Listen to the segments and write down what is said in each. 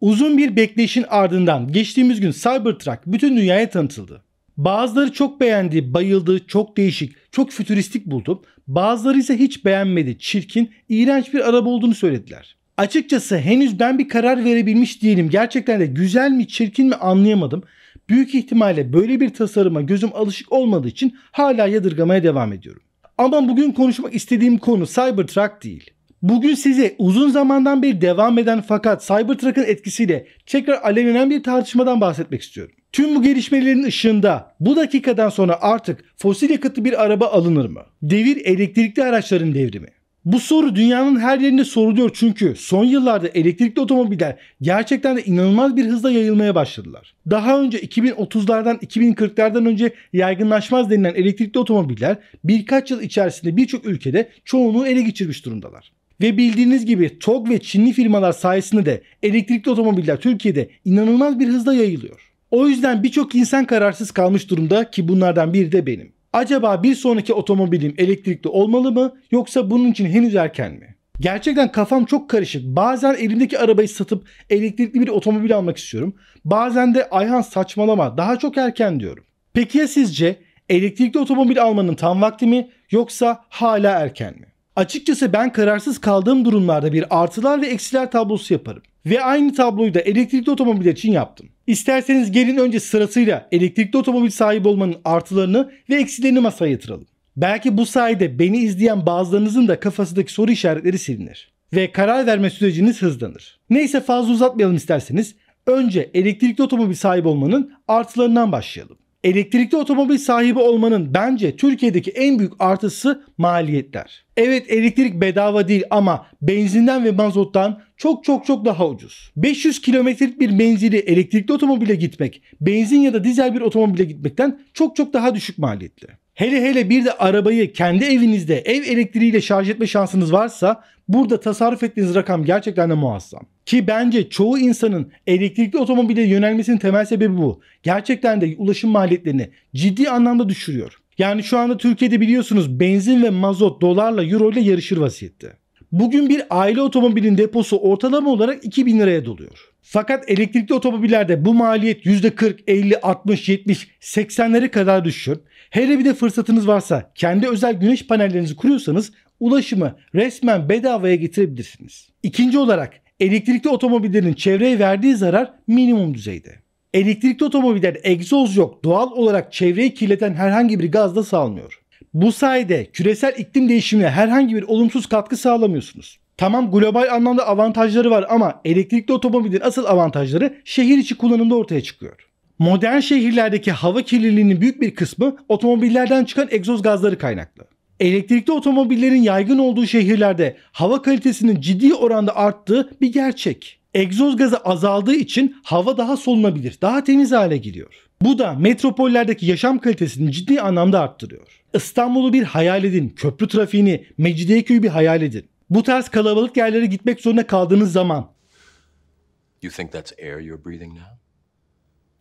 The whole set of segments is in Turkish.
Uzun bir bekleyişin ardından geçtiğimiz gün Cybertruck bütün dünyaya tanıtıldı. Bazıları çok beğendi, bayıldı, çok değişik, çok fütüristik buldu. Bazıları ise hiç beğenmedi, çirkin, iğrenç bir araba olduğunu söylediler. Açıkçası henüz ben bir karar verebilmiş değilim. Gerçekten de güzel mi, çirkin mi anlayamadım. Büyük ihtimalle böyle bir tasarıma gözüm alışık olmadığı için hala yadırgamaya devam ediyorum. Ama bugün konuşmak istediğim konu Cybertruck değil. Bugün size uzun zamandan beri devam eden fakat Cybertruck'ın etkisiyle tekrar alevlenen bir tartışmadan bahsetmek istiyorum. Tüm bu gelişmelerin ışığında bu dakikadan sonra artık fosil yakıtlı bir araba alınır mı? Devir elektrikli araçların devrimi. Bu soru dünyanın her yerinde soruluyor çünkü son yıllarda elektrikli otomobiller gerçekten de inanılmaz bir hızla yayılmaya başladılar. Daha önce 2030'lardan 2040'lardan önce yaygınlaşmaz denilen elektrikli otomobiller birkaç yıl içerisinde birçok ülkede çoğunluğu ele geçirmiş durumdalar. Ve bildiğiniz gibi TOG ve Çinli firmalar sayesinde de elektrikli otomobiller Türkiye'de inanılmaz bir hızla yayılıyor. O yüzden birçok insan kararsız kalmış durumda ki bunlardan biri de benim. Acaba bir sonraki otomobilim elektrikli olmalı mı yoksa bunun için henüz erken mi? Gerçekten kafam çok karışık. Bazen elimdeki arabayı satıp elektrikli bir otomobil almak istiyorum. Bazen de Ayhan saçmalama daha çok erken diyorum. Peki ya sizce elektrikli otomobil almanın tam vakti mi yoksa hala erken mi? Açıkçası ben kararsız kaldığım durumlarda bir artılar ve eksiler tablosu yaparım. Ve aynı tabloyu da elektrikli otomobil için yaptım. İsterseniz gelin önce sırasıyla elektrikli otomobil sahibi olmanın artılarını ve eksilerini masaya yatıralım. Belki bu sayede beni izleyen bazılarınızın da kafasındaki soru işaretleri silinir ve karar verme süreciniz hızlanır. Neyse fazla uzatmayalım isterseniz önce elektrikli otomobil sahibi olmanın artılarından başlayalım. Elektrikli otomobil sahibi olmanın bence Türkiye'deki en büyük artısı maliyetler. Evet elektrik bedava değil ama benzinden ve mazottan çok çok çok daha ucuz. 500 kilometrelik bir menzili elektrikli otomobile gitmek, benzin ya da dizel bir otomobile gitmekten çok çok daha düşük maliyetli. Hele hele bir de arabayı kendi evinizde ev elektriğiyle şarj etme şansınız varsa burada tasarruf ettiğiniz rakam gerçekten de muazzam. Ki bence çoğu insanın elektrikli otomobile yönelmesinin temel sebebi bu. Gerçekten de ulaşım maliyetlerini ciddi anlamda düşürüyor. Yani şu anda Türkiye'de biliyorsunuz benzin ve mazot dolarla euro ile yarışır vaziyette. Bugün bir aile otomobilin deposu ortalama olarak 2000 liraya doluyor. Fakat elektrikli otomobillerde bu maliyet %40, 50, 60, 70, 80'lere kadar düşüyor. Hele bir de fırsatınız varsa kendi özel güneş panellerinizi kuruyorsanız ulaşımı resmen bedavaya getirebilirsiniz. İkinci olarak elektrikli otomobillerin çevreye verdiği zarar minimum düzeyde. Elektrikli otomobiller egzoz yok doğal olarak çevreyi kirleten herhangi bir gaz da salmıyor. Bu sayede küresel iklim değişimine herhangi bir olumsuz katkı sağlamıyorsunuz. Tamam global anlamda avantajları var ama elektrikli otomobilin asıl avantajları şehir içi kullanımda ortaya çıkıyor. Modern şehirlerdeki hava kirliliğinin büyük bir kısmı otomobillerden çıkan egzoz gazları kaynaklı. Elektrikli otomobillerin yaygın olduğu şehirlerde hava kalitesinin ciddi oranda arttığı bir gerçek. Egzoz gazı azaldığı için hava daha solunabilir, daha temiz hale geliyor. Bu da metropollerdeki yaşam kalitesini ciddi anlamda arttırıyor. İstanbul'u bir hayal edin. Köprü trafiğini, Mecidiyeköy'ü bir hayal edin. Bu tarz kalabalık yerlere gitmek zorunda kaldığınız zaman. You think that's air you're breathing now?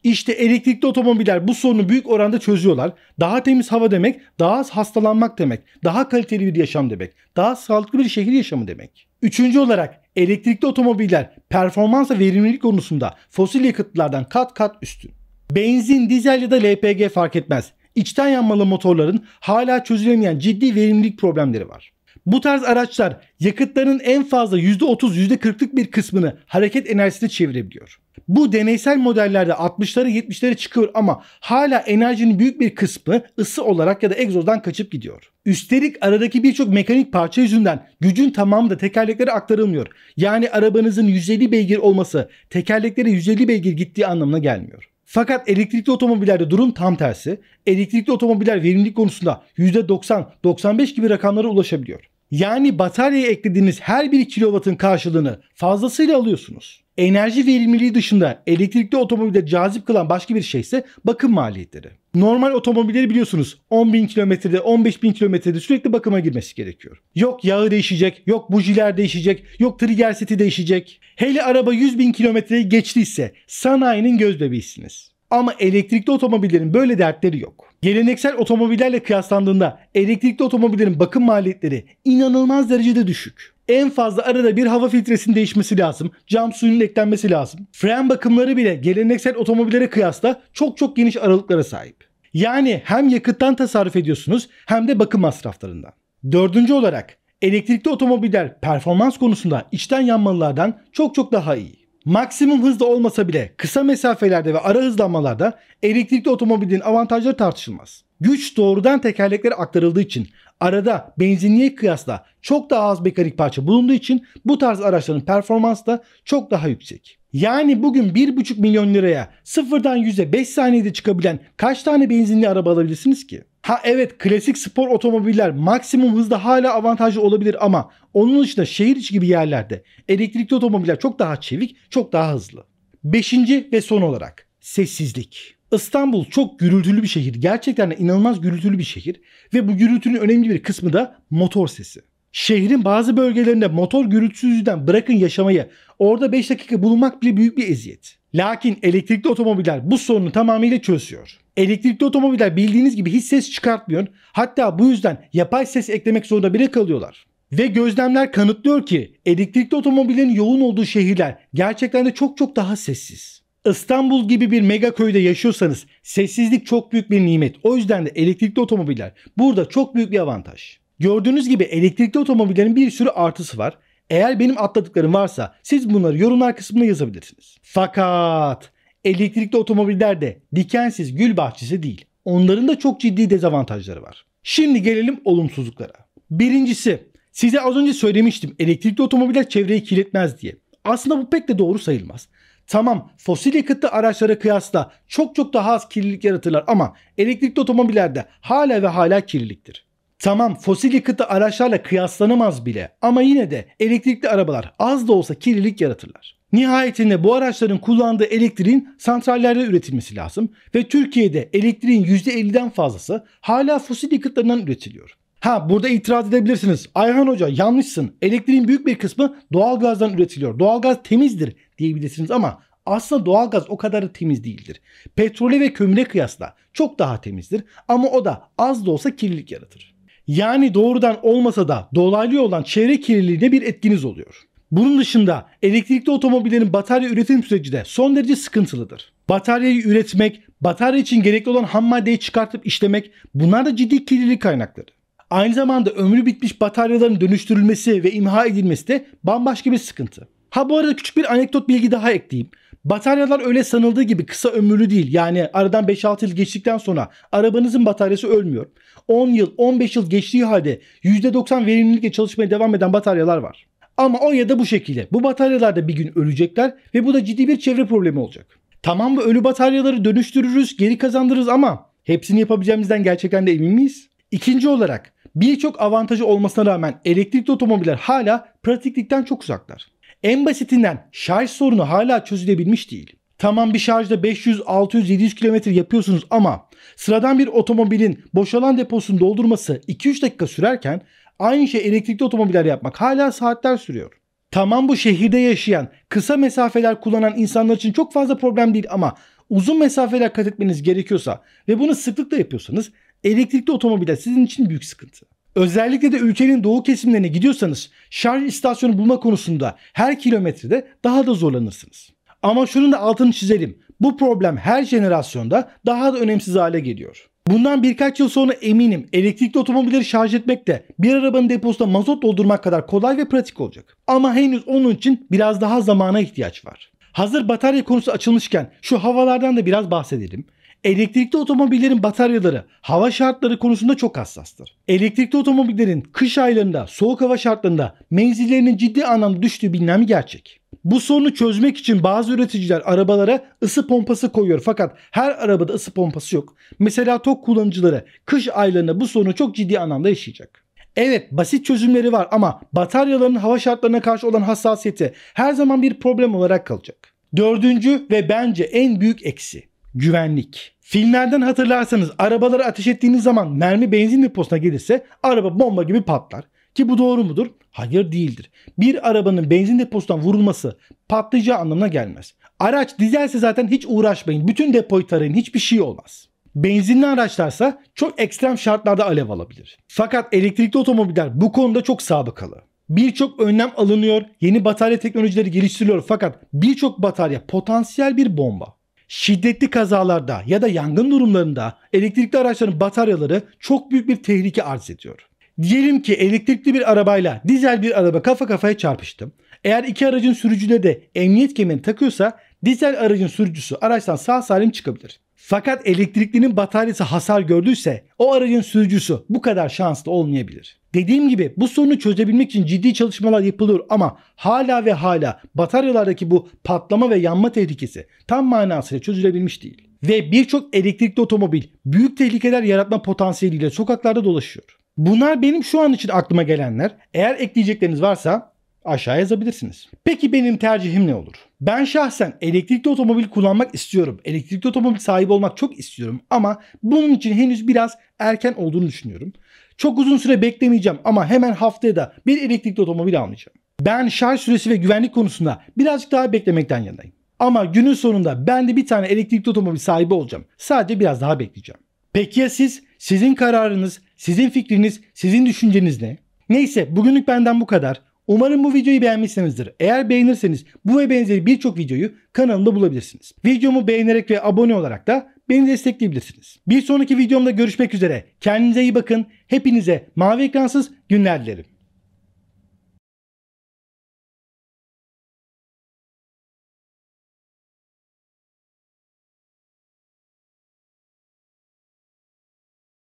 İşte elektrikli otomobiller bu sorunu büyük oranda çözüyorlar. Daha temiz hava demek, daha az hastalanmak demek, daha kaliteli bir yaşam demek, daha sağlıklı bir şehir yaşamı demek. Üçüncü olarak elektrikli otomobiller performans ve verimlilik konusunda fosil yakıtlardan kat kat üstün. Benzin, dizel ya da LPG fark etmez içten yanmalı motorların hala çözülemeyen ciddi verimlilik problemleri var. Bu tarz araçlar yakıtların en fazla %30-%40'lık bir kısmını hareket enerjisine çevirebiliyor. Bu deneysel modellerde 60'lara 70'lere çıkıyor ama hala enerjinin büyük bir kısmı ısı olarak ya da egzozdan kaçıp gidiyor. Üstelik aradaki birçok mekanik parça yüzünden gücün tamamı da tekerleklere aktarılmıyor. Yani arabanızın 150 beygir olması tekerleklere 150 beygir gittiği anlamına gelmiyor. Fakat elektrikli otomobillerde durum tam tersi. Elektrikli otomobiller verimlilik konusunda %90-95 gibi rakamlara ulaşabiliyor. Yani bataryaya eklediğiniz her bir kilovatın karşılığını fazlasıyla alıyorsunuz. Enerji verimliliği dışında elektrikli otomobile cazip kılan başka bir şey ise bakım maliyetleri. Normal otomobilleri biliyorsunuz 10.000 kilometrede 15.000 kilometrede sürekli bakıma girmesi gerekiyor. Yok yağı değişecek, yok bujiler değişecek, yok trigger seti değişecek. Hele araba 100.000 kilometreyi geçtiyse sanayinin göz bebeğisiniz. Ama elektrikli otomobillerin böyle dertleri yok. Geleneksel otomobillerle kıyaslandığında elektrikli otomobillerin bakım maliyetleri inanılmaz derecede düşük en fazla arada bir hava filtresinin değişmesi lazım. Cam suyunun eklenmesi lazım. Fren bakımları bile geleneksel otomobillere kıyasla çok çok geniş aralıklara sahip. Yani hem yakıttan tasarruf ediyorsunuz hem de bakım masraflarından. Dördüncü olarak elektrikli otomobiller performans konusunda içten yanmalılardan çok çok daha iyi. Maksimum hızda olmasa bile kısa mesafelerde ve ara hızlanmalarda elektrikli otomobilin avantajları tartışılmaz. Güç doğrudan tekerleklere aktarıldığı için arada benzinliğe kıyasla çok daha az mekanik parça bulunduğu için bu tarz araçların performansı da çok daha yüksek. Yani bugün 1,5 milyon liraya sıfırdan yüze 5 saniyede çıkabilen kaç tane benzinli araba alabilirsiniz ki? Ha evet klasik spor otomobiller maksimum hızda hala avantajlı olabilir ama onun dışında şehir içi gibi yerlerde elektrikli otomobiller çok daha çevik, çok daha hızlı. Beşinci ve son olarak sessizlik. İstanbul çok gürültülü bir şehir. Gerçekten de inanılmaz gürültülü bir şehir. Ve bu gürültünün önemli bir kısmı da motor sesi. Şehrin bazı bölgelerinde motor gürültüsüzlüğünden bırakın yaşamayı orada 5 dakika bulunmak bile büyük bir eziyet. Lakin elektrikli otomobiller bu sorunu tamamıyla çözüyor. Elektrikli otomobiller bildiğiniz gibi hiç ses çıkartmıyor. Hatta bu yüzden yapay ses eklemek zorunda bile kalıyorlar. Ve gözlemler kanıtlıyor ki elektrikli otomobillerin yoğun olduğu şehirler gerçekten de çok çok daha sessiz. İstanbul gibi bir mega köyde yaşıyorsanız sessizlik çok büyük bir nimet. O yüzden de elektrikli otomobiller burada çok büyük bir avantaj. Gördüğünüz gibi elektrikli otomobillerin bir sürü artısı var. Eğer benim atladıklarım varsa siz bunları yorumlar kısmına yazabilirsiniz. Fakat elektrikli otomobiller de dikensiz gül bahçesi değil. Onların da çok ciddi dezavantajları var. Şimdi gelelim olumsuzluklara. Birincisi size az önce söylemiştim elektrikli otomobiller çevreyi kirletmez diye. Aslında bu pek de doğru sayılmaz. Tamam fosil yakıtlı araçlara kıyasla çok çok daha az kirlilik yaratırlar ama elektrikli otomobillerde hala ve hala kirliliktir. Tamam fosil yakıtlı araçlarla kıyaslanamaz bile ama yine de elektrikli arabalar az da olsa kirlilik yaratırlar. Nihayetinde bu araçların kullandığı elektriğin santrallerde üretilmesi lazım ve Türkiye'de elektriğin %50'den fazlası hala fosil yakıtlarından üretiliyor. Ha burada itiraz edebilirsiniz. Ayhan Hoca yanlışsın. Elektriğin büyük bir kısmı doğal gazdan üretiliyor. Doğal gaz temizdir diyebilirsiniz ama aslında doğal gaz o kadar temiz değildir. Petrole ve kömüre kıyasla çok daha temizdir ama o da az da olsa kirlilik yaratır. Yani doğrudan olmasa da dolaylı olan çevre kirliliğine bir etkiniz oluyor. Bunun dışında elektrikli otomobillerin batarya üretim süreci de son derece sıkıntılıdır. Bataryayı üretmek, batarya için gerekli olan ham maddeyi çıkartıp işlemek bunlar da ciddi kirlilik kaynakları. Aynı zamanda ömrü bitmiş bataryaların dönüştürülmesi ve imha edilmesi de bambaşka bir sıkıntı. Ha bu arada küçük bir anekdot bilgi daha ekleyeyim. Bataryalar öyle sanıldığı gibi kısa ömürlü değil. Yani aradan 5-6 yıl geçtikten sonra arabanızın bataryası ölmüyor. 10 yıl, 15 yıl geçtiği halde %90 verimlilikle çalışmaya devam eden bataryalar var. Ama o ya da bu şekilde. Bu bataryalar da bir gün ölecekler ve bu da ciddi bir çevre problemi olacak. Tamam bu ölü bataryaları dönüştürürüz, geri kazandırırız ama hepsini yapabileceğimizden gerçekten de emin miyiz? İkinci olarak Birçok avantajı olmasına rağmen elektrikli otomobiller hala pratiklikten çok uzaklar. En basitinden şarj sorunu hala çözülebilmiş değil. Tamam bir şarjda 500, 600, 700 kilometre yapıyorsunuz ama sıradan bir otomobilin boşalan deposunu doldurması 2-3 dakika sürerken aynı şey elektrikli otomobiller yapmak hala saatler sürüyor. Tamam bu şehirde yaşayan, kısa mesafeler kullanan insanlar için çok fazla problem değil ama uzun mesafeler kat etmeniz gerekiyorsa ve bunu sıklıkla yapıyorsanız Elektrikli otomobiller sizin için büyük sıkıntı. Özellikle de ülkenin doğu kesimlerine gidiyorsanız şarj istasyonu bulma konusunda her kilometrede daha da zorlanırsınız. Ama şunun da altını çizelim. Bu problem her jenerasyonda daha da önemsiz hale geliyor. Bundan birkaç yıl sonra eminim elektrikli otomobilleri şarj etmek de bir arabanın deposuna mazot doldurmak kadar kolay ve pratik olacak. Ama henüz onun için biraz daha zamana ihtiyaç var. Hazır batarya konusu açılmışken şu havalardan da biraz bahsedelim. Elektrikli otomobillerin bataryaları hava şartları konusunda çok hassastır. Elektrikli otomobillerin kış aylarında soğuk hava şartlarında menzillerinin ciddi anlamda düştüğü bilinen bir gerçek. Bu sorunu çözmek için bazı üreticiler arabalara ısı pompası koyuyor fakat her arabada ısı pompası yok. Mesela tok kullanıcıları kış aylarında bu sorunu çok ciddi anlamda yaşayacak. Evet basit çözümleri var ama bataryaların hava şartlarına karşı olan hassasiyeti her zaman bir problem olarak kalacak. Dördüncü ve bence en büyük eksi. Güvenlik. Filmlerden hatırlarsanız arabalara ateş ettiğiniz zaman mermi benzin deposuna gelirse araba bomba gibi patlar. Ki bu doğru mudur? Hayır değildir. Bir arabanın benzin deposundan vurulması patlayacağı anlamına gelmez. Araç dizelse zaten hiç uğraşmayın. Bütün depoyu tarayın. Hiçbir şey olmaz. Benzinli araçlarsa çok ekstrem şartlarda alev alabilir. Fakat elektrikli otomobiller bu konuda çok sabıkalı. Birçok önlem alınıyor, yeni batarya teknolojileri geliştiriliyor fakat birçok batarya potansiyel bir bomba şiddetli kazalarda ya da yangın durumlarında elektrikli araçların bataryaları çok büyük bir tehlike arz ediyor. Diyelim ki elektrikli bir arabayla dizel bir araba kafa kafaya çarpıştı. Eğer iki aracın sürücüleri de emniyet kemerini takıyorsa dizel aracın sürücüsü araçtan sağ salim çıkabilir. Fakat elektriklinin bataryası hasar gördüyse o aracın sürücüsü bu kadar şanslı olmayabilir. Dediğim gibi bu sorunu çözebilmek için ciddi çalışmalar yapılıyor ama hala ve hala bataryalardaki bu patlama ve yanma tehlikesi tam manasıyla çözülebilmiş değil. Ve birçok elektrikli otomobil büyük tehlikeler yaratma potansiyeliyle sokaklarda dolaşıyor. Bunlar benim şu an için aklıma gelenler. Eğer ekleyecekleriniz varsa aşağı yazabilirsiniz. Peki benim tercihim ne olur? Ben şahsen elektrikli otomobil kullanmak istiyorum. Elektrikli otomobil sahibi olmak çok istiyorum ama bunun için henüz biraz erken olduğunu düşünüyorum. Çok uzun süre beklemeyeceğim ama hemen haftaya da bir elektrikli otomobil almayacağım. Ben şarj süresi ve güvenlik konusunda birazcık daha beklemekten yanayım. Ama günün sonunda ben de bir tane elektrikli otomobil sahibi olacağım. Sadece biraz daha bekleyeceğim. Peki ya siz? Sizin kararınız, sizin fikriniz, sizin düşünceniz ne? Neyse bugünlük benden bu kadar. Umarım bu videoyu beğenmişsinizdir. Eğer beğenirseniz bu ve benzeri birçok videoyu kanalımda bulabilirsiniz. Videomu beğenerek ve abone olarak da beni destekleyebilirsiniz. Bir sonraki videomda görüşmek üzere. Kendinize iyi bakın. Hepinize mavi ekransız günler dilerim.